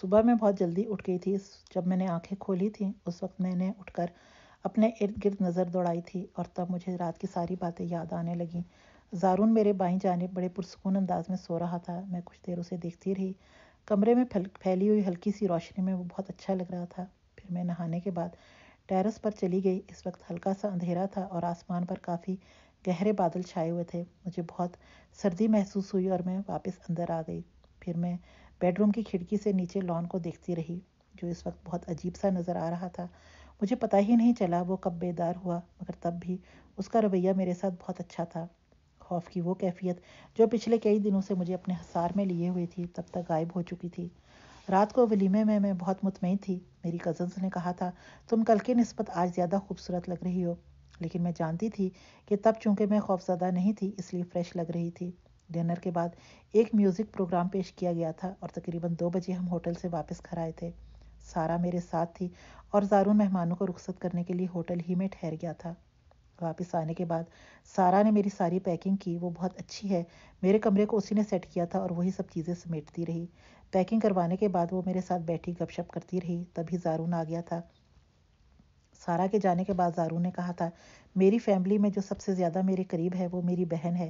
सुबह मैं बहुत जल्दी उठ गई थी जब मैंने आंखें खोली थी उस वक्त मैंने उठकर अपने इर्द गिर्द नज़र दौड़ाई थी और तब मुझे रात की सारी बातें याद आने लगीं ज़ारून मेरे बाई जाने बड़े पुरसकून अंदाज में सो रहा था मैं कुछ देर उसे देखती रही कमरे में फैल फैली हुई हल्की सी रोशनी में वो बहुत अच्छा लग रहा था फिर मैं नहाने के बाद टेरेस पर चली गई इस वक्त हल्का सा अंधेरा था और आसमान पर काफ़ी गहरे बादल छाए हुए थे मुझे बहुत सर्दी महसूस हुई और मैं वापस अंदर आ गई फिर मैं बेडरूम की खिड़की से नीचे लॉन को देखती रही जो इस वक्त बहुत अजीब सा नज़र आ रहा था मुझे पता ही नहीं चला वो कब बेदार हुआ मगर तब भी उसका रवैया मेरे साथ बहुत अच्छा था खौफ की वो कैफियत जो पिछले कई दिनों से मुझे अपने हसार में लिए हुए थी तब तक गायब हो चुकी थी रात को वलीमे में मैं बहुत मुतमिन थी मेरी कज़न्स ने कहा था तुम कल की नस्बत आज ज़्यादा खूबसूरत लग रही हो लेकिन मैं जानती थी कि तब चूंकि मैं खौफजदा नहीं थी इसलिए फ्रेश लग रही थी डिनर के बाद एक म्यूज़िक प्रोग्राम पेश किया गया था और तकरीबन दो बजे हम होटल से वापस घर आए थे सारा मेरे साथ थी और ज़ारून मेहमानों को रुखसत करने के लिए होटल ही में ठहर गया था वापस आने के बाद सारा ने मेरी सारी पैकिंग की वो बहुत अच्छी है मेरे कमरे को उसी ने सेट किया था और वही सब चीज़ें समेटती रही पैकिंग करवाने के बाद वो मेरे साथ बैठी गपशप करती रही तभी ज़ारून आ गया था सारा के जाने के बाद ज़ारू ने कहा था मेरी फैमिली में जो सबसे ज़्यादा मेरे करीब है वो मेरी बहन है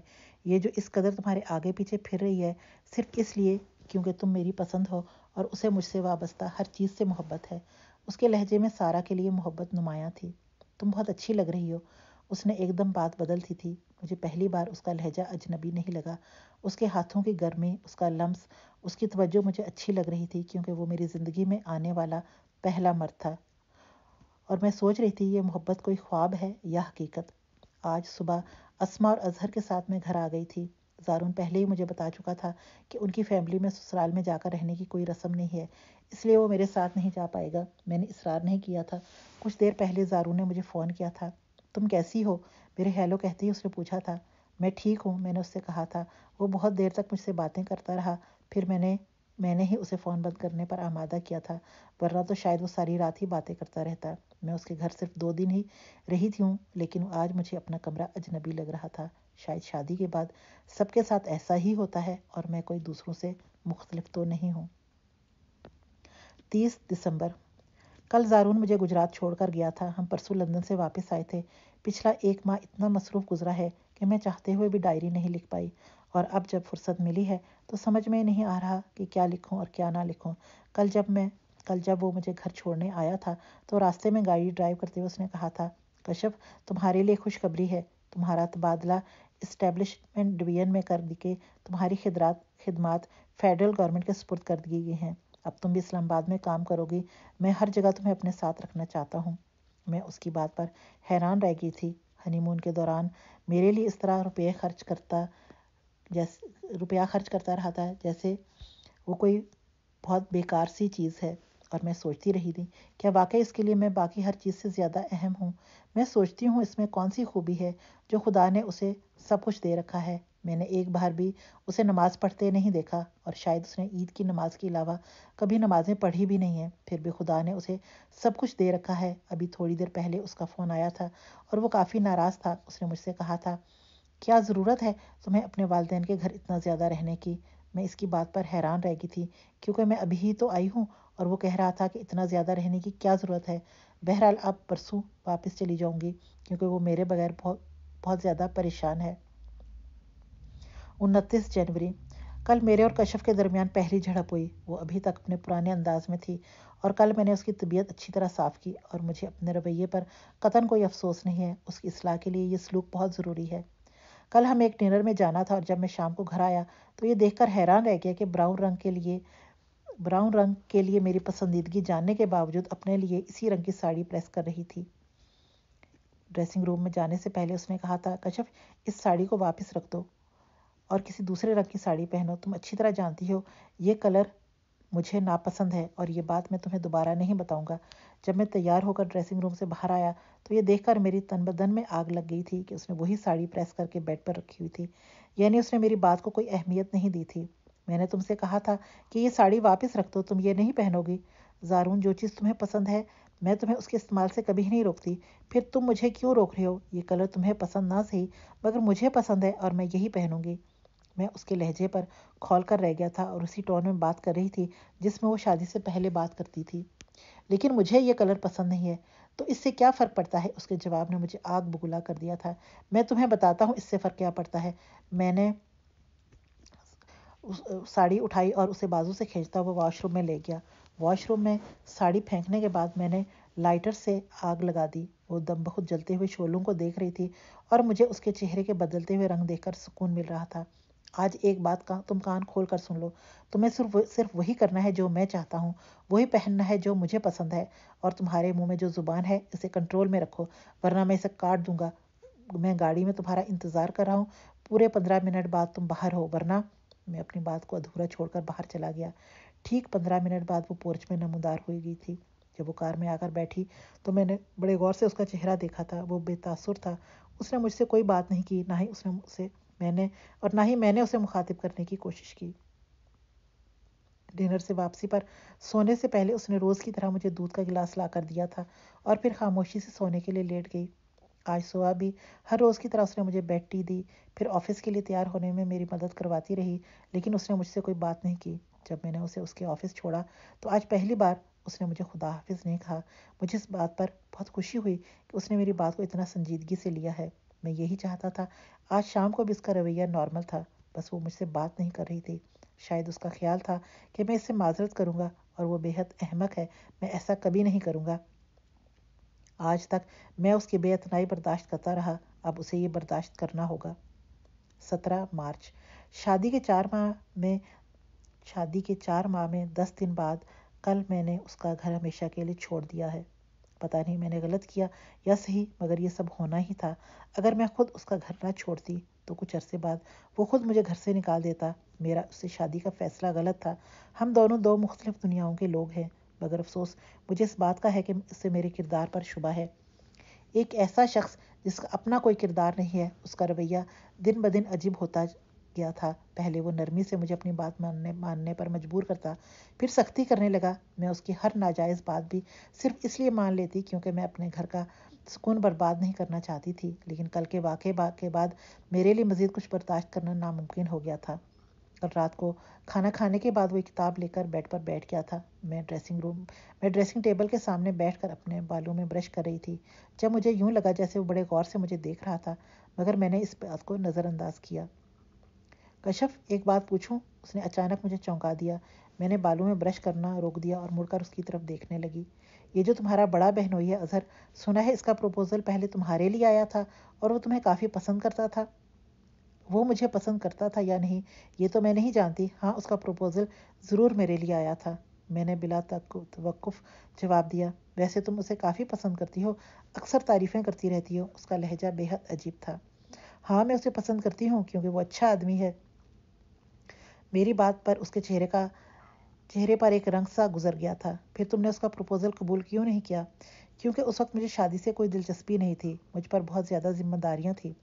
ये जो इस कदर तुम्हारे आगे पीछे फिर रही है सिर्फ इसलिए क्योंकि तुम मेरी पसंद हो और उसे मुझसे वाबस्ता हर चीज़ से मोहब्बत है उसके लहजे में सारा के लिए मोहब्बत नुमाया थी तुम बहुत अच्छी लग रही हो उसने एकदम बात बदल दी थी मुझे पहली बार उसका लहजा अजनबी नहीं लगा उसके हाथों की गर्मी उसका लम्स उसकी तवज्जो मुझे अच्छी लग रही थी क्योंकि वो मेरी ज़िंदगी में आने वाला पहला मर्द था और मैं सोच रही थी ये मोहब्बत कोई ख्वाब है या हकीकत आज सुबह असमा और अजहर के साथ मैं घर आ गई थी जारून पहले ही मुझे बता चुका था कि उनकी फैमिली में ससुराल में जाकर रहने की कोई रस्म नहीं है इसलिए वो मेरे साथ नहीं जा पाएगा मैंने इसरार नहीं किया था कुछ देर पहले जारून ने मुझे फ़ोन किया था तुम कैसी हो मेरे हेलो कहते ही उसने पूछा था मैं ठीक हूँ मैंने उससे कहा था वो बहुत देर तक मुझसे बातें करता रहा फिर मैंने मैंने ही उसे फ़ोन बंद करने पर आमादा किया था वरना तो शायद वो सारी रात ही बातें करता रहता मैं उसके घर सिर्फ दो दिन ही रही थी हूँ लेकिन आज मुझे अपना कमरा अजनबी लग रहा था शायद शादी के बाद सबके साथ ऐसा ही होता है और मैं कोई दूसरों से मुख्तलिफ तो नहीं हूँ तीस दिसंबर कल ज़ारून मुझे गुजरात छोड़कर गया था हम परसों लंदन से वापस आए थे पिछला एक माह इतना मसरूफ़ गुजरा है कि मैं चाहते हुए भी डायरी नहीं लिख पाई और अब जब फुर्सत मिली है तो समझ में नहीं आ रहा कि क्या लिखूं और क्या ना लिखूं कल जब मैं कल जब वो मुझे घर छोड़ने आया था तो रास्ते में गाड़ी ड्राइव करते हुए उसने कहा था कश्यप तुम्हारे लिए खुशखबरी है तुम्हारा तबादला इस्टेब्लिशमेंट डिवीजन में कर के तुम्हारी खिदरात खिदमात फेडरल गवर्नमेंट के सुपुर्द कर दिए गए हैं अब तुम भी इस्लामाबाद में काम करोगी मैं हर जगह तुम्हें अपने साथ रखना चाहता हूँ मैं उसकी बात पर हैरान रह गई थी हनीमून के दौरान मेरे लिए इस तरह रुपये खर्च करता जैसे रुपया खर्च करता रहा था जैसे वो कोई बहुत बेकार सी चीज़ है और मैं सोचती रही थी क्या वाकई इसके लिए मैं बाकी हर चीज़ से ज़्यादा अहम हूँ मैं सोचती हूँ इसमें कौन सी खूबी है जो खुदा ने उसे सब कुछ दे रखा है मैंने एक बार भी उसे नमाज़ पढ़ते नहीं देखा और शायद उसने ईद की नमाज़ के अलावा कभी नमाज़ें पढ़ी भी नहीं हैं फिर भी खुदा ने उसे सब कुछ दे रखा है अभी थोड़ी देर पहले उसका फ़ोन आया था और वो काफ़ी नाराज़ था उसने मुझसे कहा था क्या ज़रूरत है तुम्हें अपने वालदेन के घर इतना ज़्यादा रहने की मैं इसकी बात पर हैरान रह गई थी क्योंकि मैं अभी ही तो आई हूँ और वो कह रहा था कि इतना ज़्यादा रहने की क्या ज़रूरत है बहरहाल आप परसों वापस चली जाऊँगी क्योंकि वो मेरे बगैर बहुत बहुत ज़्यादा परेशान है उनतीस जनवरी कल मेरे और कशफ के दरमियान पहली झड़प हुई वो अभी तक अपने पुराने अंदाज में थी और कल मैंने उसकी तबीयत अच्छी तरह साफ़ की और मुझे अपने रवैये पर कतन कोई अफसोस नहीं है उसकी असलाह के लिए ये सलूक बहुत ज़रूरी है कल हमें एक डिनर में जाना था और जब मैं शाम को घर आया तो ये देखकर हैरान रह गया कि ब्राउन रंग के लिए ब्राउन रंग के लिए मेरी पसंदीदगी जानने के बावजूद अपने लिए इसी रंग की साड़ी प्रेस कर रही थी ड्रेसिंग रूम में जाने से पहले उसने कहा था कश्यप इस साड़ी को वापस रख दो और किसी दूसरे रंग की साड़ी पहनो तुम अच्छी तरह जानती हो ये कलर मुझे नापसंद है और ये बात मैं तुम्हें दोबारा नहीं बताऊंगा जब मैं तैयार होकर ड्रेसिंग रूम से बाहर आया तो ये देखकर मेरी तनबदन में आग लग गई थी कि उसने वही साड़ी प्रेस करके बेड पर रखी हुई थी यानी उसने मेरी बात को कोई अहमियत नहीं दी थी मैंने तुमसे कहा था कि ये साड़ी वापस रख दो तुम ये नहीं पहनोगी ज़ारून जो चीज़ तुम्हें पसंद है मैं तुम्हें उसके इस्तेमाल से कभी नहीं रोकती फिर तुम मुझे क्यों रोक रहे हो ये कलर तुम्हें पसंद ना सही मगर मुझे पसंद है और मैं यही पहनूंगी मैं उसके लहजे पर खोल कर रह गया था और उसी टोन में बात कर रही थी जिसमें वो शादी से पहले बात करती थी लेकिन मुझे ये कलर पसंद नहीं है तो इससे क्या फ़र्क पड़ता है उसके जवाब ने मुझे आग बुगुला कर दिया था मैं तुम्हें बताता हूँ इससे फ़र्क क्या पड़ता है मैंने साड़ी उठाई और उसे बाजू से खींचता हुआ वॉशरूम में ले गया वॉशरूम में साड़ी फेंकने के बाद मैंने लाइटर से आग लगा दी वो दम बहुत जलते हुए शोलों को देख रही थी और मुझे उसके चेहरे के बदलते हुए रंग देखकर सुकून मिल रहा था आज एक बात का तुम कान खोल कर सुन लो तुम्हें सिर्फ सिर्फ वही करना है जो मैं चाहता हूँ वही पहनना है जो मुझे पसंद है और तुम्हारे मुंह में जो ज़ुबान है इसे कंट्रोल में रखो वरना मैं इसे काट दूंगा मैं गाड़ी में तुम्हारा इंतज़ार कर रहा हूँ पूरे पंद्रह मिनट बाद तुम बाहर हो वरना मैं अपनी बात को अधूरा छोड़कर बाहर चला गया ठीक पंद्रह मिनट बाद वो पोर्च में नमोदार हुई गई थी जब वो कार में आकर बैठी तो मैंने बड़े गौर से उसका चेहरा देखा था वो बेतासुर था उसने मुझसे कोई बात नहीं की ना ही उसने मुझसे मैंने और ना ही मैंने उसे मुखातिब करने की कोशिश की डिनर से वापसी पर सोने से पहले उसने रोज़ की तरह मुझे दूध का गिलास ला कर दिया था और फिर खामोशी से सोने के लिए लेट गई आज सुबह भी हर रोज़ की तरह उसने मुझे बेड टी दी फिर ऑफ़िस के लिए तैयार होने में मेरी मदद करवाती रही लेकिन उसने मुझसे कोई बात नहीं की जब मैंने उसे उसके ऑफ़िस छोड़ा तो आज पहली बार उसने मुझे खुदा हाफिज़ नहीं कहा मुझे इस बात पर बहुत खुशी हुई कि उसने मेरी बात को इतना संजीदगी से लिया है मैं यही चाहता था आज शाम को भी इसका रवैया नॉर्मल था बस वो मुझसे बात नहीं कर रही थी शायद उसका ख्याल था कि मैं इससे माजरत करूँगा और वो बेहद अहमक है मैं ऐसा कभी नहीं करूँगा आज तक मैं उसकी बेअतनाई बर्दाश्त करता रहा अब उसे ये बर्दाश्त करना होगा सत्रह मार्च शादी के चार माह में शादी के चार माह में दस दिन बाद कल मैंने उसका घर हमेशा के लिए छोड़ दिया है पता नहीं मैंने गलत किया या सही मगर ये सब होना ही था अगर मैं खुद उसका घर ना छोड़ती तो कुछ अरसे बाद वो खुद मुझे घर से निकाल देता मेरा उससे शादी का फैसला गलत था हम दोनों दो मुख्तलिफ दुनियाओं के लोग हैं मगर अफसोस मुझे इस बात का है कि इससे मेरे किरदार पर शुबा है एक ऐसा शख्स जिसका अपना कोई किरदार नहीं है उसका रवैया दिन ब दिन अजीब होता किया था पहले वो नरमी से मुझे अपनी बात मानने मानने पर मजबूर करता फिर सख्ती करने लगा मैं उसकी हर नाजायज़ बात भी सिर्फ इसलिए मान लेती क्योंकि मैं अपने घर का सुकून बर्बाद नहीं करना चाहती थी लेकिन कल के वाक़े के बाद मेरे लिए मज़ीद कुछ बर्दाश्त करना नामुमकिन हो गया था कल रात को खाना खाने के बाद वो किताब लेकर बेड पर बैठ गया था मैं ड्रेसिंग रूम मैं ड्रेसिंग टेबल के सामने बैठकर अपने बालों में ब्रश कर रही थी जब मुझे यूं लगा जैसे वो बड़े गौर से मुझे देख रहा था मगर मैंने इस बात को नज़रअंदाज किया कशफ एक बात पूछूं उसने अचानक मुझे चौंका दिया मैंने बालों में ब्रश करना रोक दिया और मुड़कर उसकी तरफ देखने लगी ये जो तुम्हारा बड़ा बहनोई है अजहर सुना है इसका प्रपोज़ल पहले तुम्हारे लिए आया था और वो तुम्हें काफ़ी पसंद करता था वो मुझे पसंद करता था या नहीं ये तो मैं नहीं जानती हाँ उसका प्रपोज़ल ज़रूर मेरे लिए आया था मैंने बिला तवक़ुफ़ जवाब दिया वैसे तुम उसे काफ़ी पसंद करती हो अक्सर तारीफ़ें करती रहती हो उसका लहजा बेहद अजीब था हाँ मैं उसे पसंद करती हूँ क्योंकि वो अच्छा आदमी है मेरी बात पर उसके चेहरे का चेहरे पर एक रंग सा गुजर गया था फिर तुमने उसका प्रपोजल कबूल क्यों नहीं किया क्योंकि उस वक्त मुझे शादी से कोई दिलचस्पी नहीं थी मुझ पर बहुत ज़्यादा जिम्मेदारियाँ थी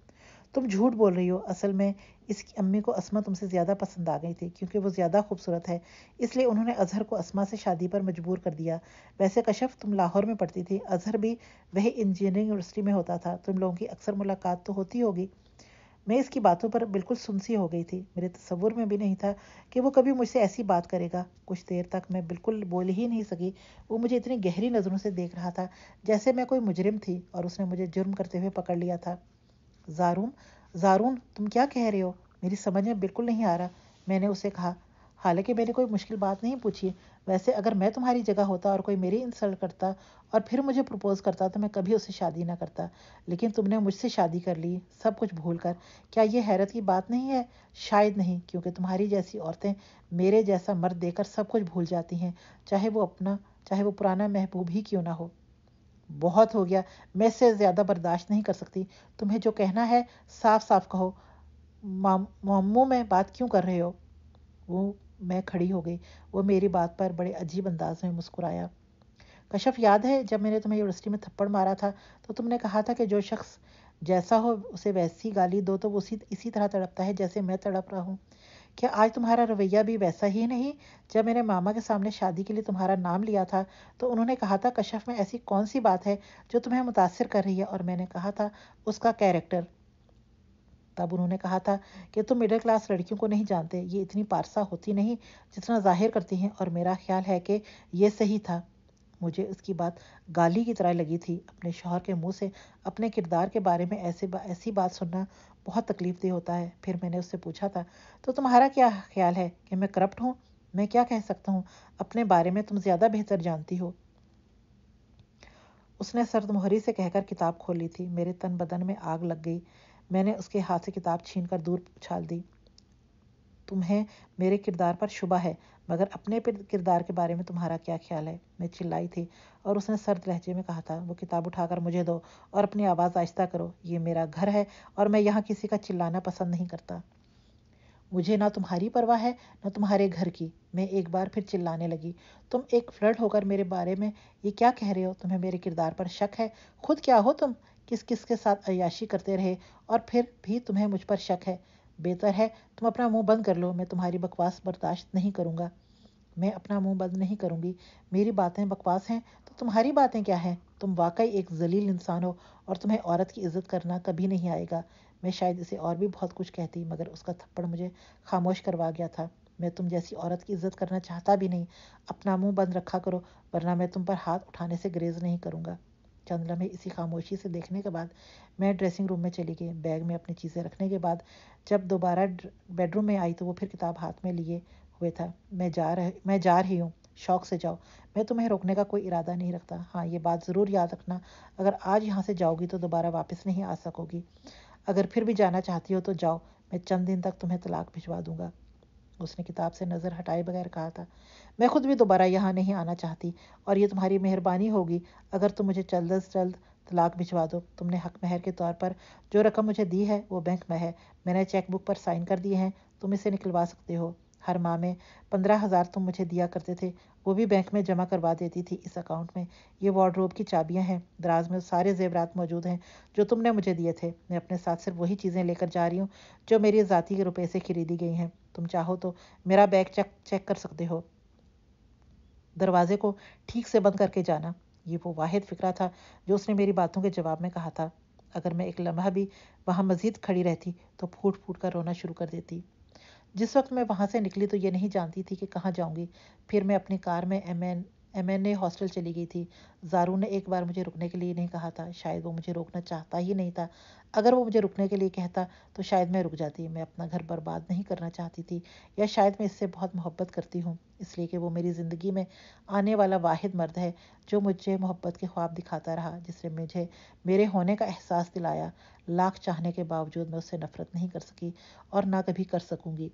तुम झूठ बोल रही हो असल में इसकी अम्मी को असमा तुमसे ज़्यादा पसंद आ गई थी क्योंकि वो ज़्यादा खूबसूरत है इसलिए उन्होंने अजहर को असमा से शादी पर मजबूर कर दिया वैसे कशप तुम लाहौर में पढ़ती थी अजहर भी वही इंजीनियरिंग यूनिवर्सिटी में होता था तुम लोगों की अक्सर मुलाकात तो होती होगी मैं इसकी बातों पर बिल्कुल सुनसी हो गई थी मेरे तस्वुर में भी नहीं था कि वो कभी मुझसे ऐसी बात करेगा कुछ देर तक मैं बिल्कुल बोल ही नहीं सकी वो मुझे इतनी गहरी नज़रों से देख रहा था जैसे मैं कोई मुजरिम थी और उसने मुझे जुर्म करते हुए पकड़ लिया था ज़ारून ज़ारून तुम क्या कह रहे हो मेरी समझ में बिल्कुल नहीं आ रहा मैंने उसे कहा हालांकि मैंने कोई मुश्किल बात नहीं पूछी वैसे अगर मैं तुम्हारी जगह होता और कोई मेरी इंसल्ट करता और फिर मुझे प्रपोज करता तो मैं कभी उससे शादी ना करता लेकिन तुमने मुझसे शादी कर ली सब कुछ भूल कर क्या ये हैरत की बात नहीं है शायद नहीं क्योंकि तुम्हारी जैसी औरतें मेरे जैसा मर्द देकर सब कुछ भूल जाती हैं चाहे वो अपना चाहे वो पुराना महबूब ही क्यों ना हो बहुत हो गया मैं इससे ज़्यादा बर्दाश्त नहीं कर सकती तुम्हें जो कहना है साफ साफ कहो मामू में बात क्यों कर रहे हो वो मैं खड़ी हो गई वो मेरी बात पर बड़े अजीब अंदाज में मुस्कुराया कशफ याद है जब मैंने तुम्हें यूनिवर्सिटी में थप्पड़ मारा था तो तुमने कहा था कि जो शख्स जैसा हो उसे वैसी गाली दो तो वो उसी इसी तरह तड़पता है जैसे मैं तड़प रहा हूँ क्या आज तुम्हारा रवैया भी वैसा ही नहीं जब मेरे मामा के सामने शादी के लिए तुम्हारा नाम लिया था तो उन्होंने कहा था कशफ में ऐसी कौन सी बात है जो तुम्हें मुतासर कर रही है और मैंने कहा था उसका कैरेक्टर तब उन्होंने कहा था कि तुम मिडिल क्लास लड़कियों को नहीं जानते ये इतनी पारसा होती नहीं जितना जाहिर करती हैं और मेरा ख्याल है कि ये सही था मुझे उसकी बात गाली की तरह लगी थी अपने शोहर के मुंह से अपने किरदार के बारे में ऐसे बा, ऐसी बात सुनना बहुत तकलीफ दे होता है फिर मैंने उससे पूछा था तो तुम्हारा क्या ख्याल है कि मैं करप्ट हूँ मैं क्या कह सकता हूँ अपने बारे में तुम ज़्यादा बेहतर जानती हो उसने सर्द मोहरी से कहकर किताब खोली थी मेरे तन बदन में आग लग गई मैंने उसके हाथ से किताब छीन कर दूर उछाल दी तुम्हें मेरे किरदार पर शुबा है मगर अपने किरदार के बारे में तुम्हारा क्या ख्याल है मैं चिल्लाई थी और उसने सर्द लहजे में कहा था वो किताब उठाकर मुझे दो और अपनी आवाज़ आहिस्ता करो ये मेरा घर है और मैं यहाँ किसी का चिल्लाना पसंद नहीं करता मुझे ना तुम्हारी परवाह है ना तुम्हारे घर की मैं एक बार फिर चिल्लाने लगी तुम एक फ्लर्ट होकर मेरे बारे में ये क्या कह रहे हो तुम्हें मेरे किरदार पर शक है खुद क्या हो तुम किस किस के साथ अयाशी करते रहे और फिर भी तुम्हें मुझ पर शक है बेहतर है तुम अपना मुंह बंद कर लो मैं तुम्हारी बकवास बर्दाश्त नहीं करूंगा मैं अपना मुंह बंद नहीं करूँगी मेरी बातें बकवास हैं तो तुम्हारी बातें क्या हैं तुम वाकई एक जलील इंसान हो और तुम्हें औरत की इज्जत करना कभी नहीं आएगा मैं शायद इसे और भी बहुत कुछ कहती मगर उसका थप्पड़ मुझे खामोश करवा गया था मैं तुम जैसी औरत की इज्जत करना चाहता भी नहीं अपना मुंह बंद रखा करो वरना मैं तुम पर हाथ उठाने से ग्रेज नहीं करूँगा चंद्रा में इसी खामोशी से देखने के बाद मैं ड्रेसिंग रूम में चली गई बैग में अपनी चीज़ें रखने के बाद जब दोबारा बेडरूम में आई तो वो फिर किताब हाथ में लिए हुए था मैं जा रह मैं जा रही हूँ शौक से जाओ मैं तुम्हें रोकने का कोई इरादा नहीं रखता हाँ ये बात ज़रूर याद रखना अगर आज यहाँ से जाओगी तो दोबारा वापस नहीं आ सकोगी अगर फिर भी जाना चाहती हो तो जाओ मैं चंद दिन तक तुम्हें तलाक भिजवा दूंगा उसने किताब से नज़र हटाए बगैर कहा था मैं खुद भी दोबारा यहाँ नहीं आना चाहती और ये तुम्हारी मेहरबानी होगी अगर तुम मुझे जल्द अज जल्द तलाक भिजवा दो तुमने हक महर के तौर पर जो रकम मुझे दी है वो बैंक में है मैंने चेकबुक पर साइन कर दिए हैं तुम इसे निकलवा सकते हो हर माह में पंद्रह हज़ार तुम मुझे दिया करते थे वो भी बैंक में जमा करवा देती थी इस अकाउंट में ये वार्ड्रोब की चाबियां हैं दराज में सारे जेवरात मौजूद हैं जो तुमने मुझे दिए थे मैं अपने साथ सिर्फ वही चीज़ें लेकर जा रही हूँ जो मेरी ज़ाती के रुपये से खरीदी गई हैं तुम चाहो तो मेरा बैग चेक चेक कर सकते हो दरवाजे को ठीक से बंद करके जाना ये वो वाहिद फिक्रा था जो उसने मेरी बातों के जवाब में कहा था अगर मैं एक लम्हा भी वहाँ मज़ीद खड़ी रहती तो फूट फूट कर रोना शुरू कर देती जिस वक्त मैं वहाँ से निकली तो ये नहीं जानती थी कि कहाँ जाऊँगी फिर मैं अपनी कार में M N M N A hostel चली गई थी जारू ने एक बार मुझे रुकने के लिए नहीं कहा था शायद वो मुझे रोकना चाहता ही नहीं था अगर वो मुझे रुकने के लिए कहता तो शायद मैं रुक जाती मैं अपना घर बर्बाद नहीं करना चाहती थी या शायद मैं इससे बहुत मोहब्बत करती हूँ इसलिए कि वो मेरी ज़िंदगी में आने वाला वाहिद मर्द है जो मुझे मोहब्बत के ख्वाब दिखाता रहा जिसने मुझे मेरे होने का एहसास दिलाया लाख चाहने के बावजूद मैं उससे नफरत नहीं कर सकी और ना कभी कर सकूँगी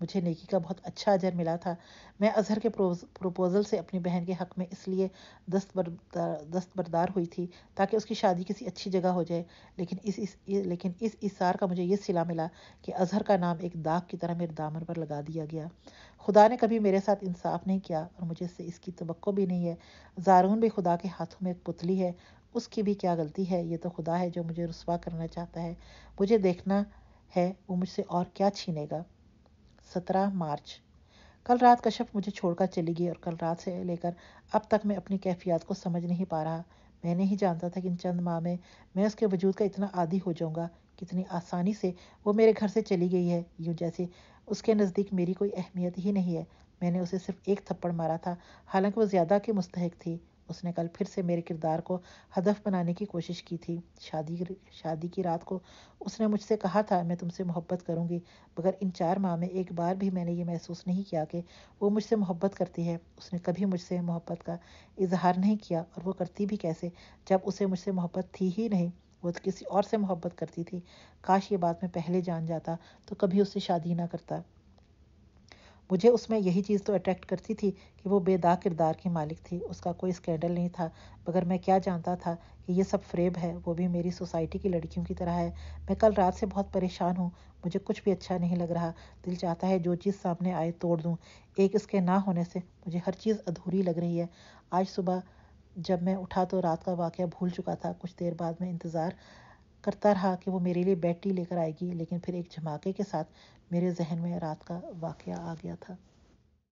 मुझे नेकी का बहुत अच्छा अजर मिला था मैं अजहर के प्रोपोज़ल से अपनी बहन के हक़ में इसलिए दस्तबरदार हुई थी ताकि उसकी शादी किसी अच्छी जगह हो जाए लेकिन इस, इस लेकिन इस इशार का मुझे ये सिला मिला कि अजहर का नाम एक दाग की तरह मेरे दामन पर लगा दिया गया खुदा ने कभी मेरे साथ इंसाफ नहीं किया और मुझे इससे इसकी तो भी नहीं है ज़ारून भी खुदा के हाथों में एक पुतली है उसकी भी क्या गलती है ये तो खुदा है जो मुझे रसवा करना चाहता है मुझे देखना है वो मुझसे और क्या छीनेगा सत्रह मार्च कल रात कश्यप मुझे छोड़कर चली गई और कल रात से लेकर अब तक मैं अपनी कैफियत को समझ नहीं पा रहा मैं नहीं जानता था कि इन चंद माह में मैं उसके वजूद का इतना आदि हो जाऊंगा कितनी आसानी से वो मेरे घर से चली गई है यूं जैसे उसके नज़दीक मेरी कोई अहमियत ही नहीं है मैंने उसे सिर्फ एक थप्पड़ मारा था हालांकि वो ज़्यादा के मुस्तक थी उसने कल फिर से मेरे किरदार को हदफ बनाने की कोशिश की थी शादी शादी की रात को उसने मुझसे कहा था मैं तुमसे मोहब्बत करूंगी मगर इन चार माह में एक बार भी मैंने ये महसूस नहीं किया कि वो मुझसे मोहब्बत करती है उसने कभी मुझसे मोहब्बत का इजहार नहीं किया और वो करती भी कैसे जब उसे मुझसे मोहब्बत थी ही नहीं वो तो किसी और से मोहब्बत करती थी काश ये बात मैं पहले जान जाता तो कभी उससे शादी ना करता मुझे उसमें यही चीज़ तो अट्रैक्ट करती थी कि वो बेदा किरदार की मालिक थी उसका कोई स्कैंडल नहीं था मगर मैं क्या जानता था कि ये सब फ्रेब है वो भी मेरी सोसाइटी की लड़कियों की तरह है मैं कल रात से बहुत परेशान हूँ मुझे कुछ भी अच्छा नहीं लग रहा दिल चाहता है जो चीज़ सामने आए तोड़ दूँ एक इसके ना होने से मुझे हर चीज़ अधूरी लग रही है आज सुबह जब मैं उठा तो रात का वाक़ भूल चुका था कुछ देर बाद मैं इंतज़ार करता रहा कि वो मेरे लिए बैटरी लेकर आएगी लेकिन फिर एक झमाके के साथ मेरे जहन में रात का वाक़ आ गया था